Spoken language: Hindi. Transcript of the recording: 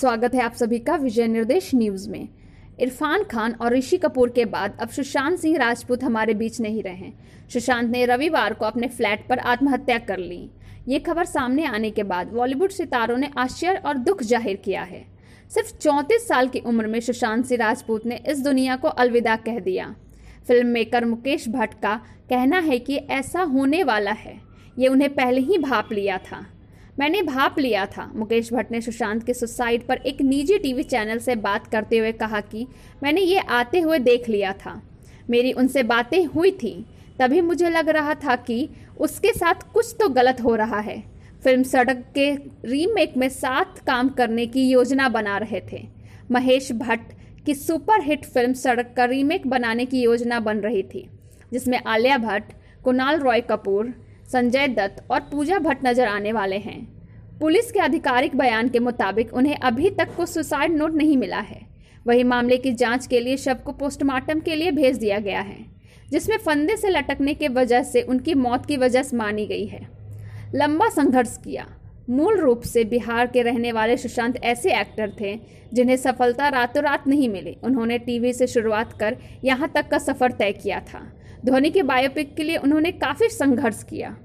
स्वागत है आप सभी का विजय निर्देश न्यूज में इरफान खान और ऋषि कपूर के बाद अब सुशांत सिंह राजपूत हमारे बीच नहीं रहे सुशांत ने रविवार को अपने फ्लैट पर आत्महत्या कर ली ये खबर सामने आने के बाद बॉलीवुड सितारों ने आश्चर्य और दुख जाहिर किया है सिर्फ चौंतीस साल की उम्र में सुशांत सिंह राजपूत ने इस दुनिया को अलविदा कह दिया फिल्म मेकर मुकेश भट्ट का कहना है कि ऐसा होने वाला है ये उन्हें पहले ही भाप लिया था मैंने भाप लिया था मुकेश भट्ट ने सुशांत के सुसाइड पर एक निजी टीवी चैनल से बात करते हुए कहा कि मैंने ये आते हुए देख लिया था मेरी उनसे बातें हुई थी तभी मुझे लग रहा था कि उसके साथ कुछ तो गलत हो रहा है फिल्म सड़क के रीमेक में साथ काम करने की योजना बना रहे थे महेश भट्ट की सुपरहिट फिल्म सड़क का रीमेक बनाने की योजना बन रही थी जिसमें आलिया भट्ट कुणाल रॉय कपूर संजय दत्त और पूजा भट्ट नजर आने वाले हैं पुलिस के आधिकारिक बयान के मुताबिक उन्हें अभी तक को सुसाइड नोट नहीं मिला है वही मामले की जांच के लिए शव को पोस्टमार्टम के लिए भेज दिया गया है जिसमें फंदे से लटकने के वजह से उनकी मौत की वजह मानी गई है लंबा संघर्ष किया मूल रूप से बिहार के रहने वाले सुशांत ऐसे एक्टर थे जिन्हें सफलता रातों रात नहीं मिली उन्होंने टीवी से शुरुआत कर यहाँ तक का सफ़र तय किया था धोनी के बायोपिक के लिए उन्होंने काफ़ी संघर्ष किया